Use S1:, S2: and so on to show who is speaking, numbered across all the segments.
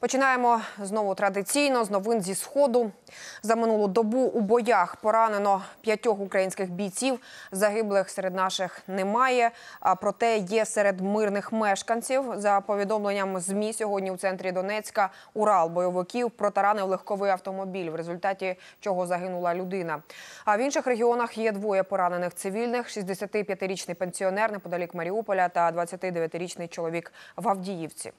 S1: Починаємо знову традиційно з новин зі сходу. За минулу добу у боях поранено п'ятьох українських бійців. Загиблих серед наших немає. проте є серед мирних мешканців. За повідомленням змі сьогодні у центрі Донецька Урал бойовиків протаранив легковий автомобіль, в результаті чого загинула людина. А в інших регіонах є двоє поранених цивільних: 65-річний пенсіонер неподалік Маріуполя та 29-річний чоловік в Авдіївці.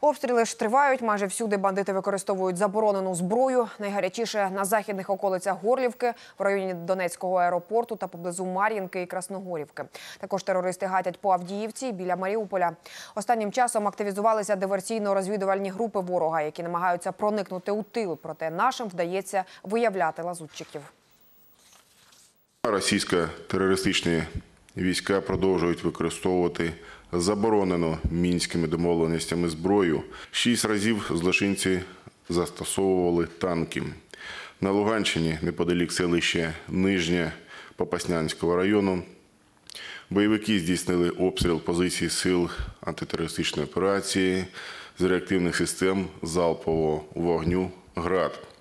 S1: Обстріли ж тривають майже. Майже всюди бандити використовують заборонену зброю. Найгарячіше на західних околицях Горлівки, в районі Донецького аеропорту та поблизу Мар'їнки і Красногорівки. Також терористи гатять по Авдіївці біля Маріуполя. Останнім часом активізувалися диверсійно-розвідувальні групи ворога, які намагаються проникнути у тил. Проте нашим вдається виявляти лазутчиків.
S2: Російська терористичні Війська продовжують використовувати заборонену мінськими домовленостями зброю. Шість разів злочинці застосовували танки. На Луганщині, неподалік селища Нижнє Попаснянського району. Бойовики здійснили обстріл позицій сил антитерористичної операції з реактивних систем залпового вогню ГРАД.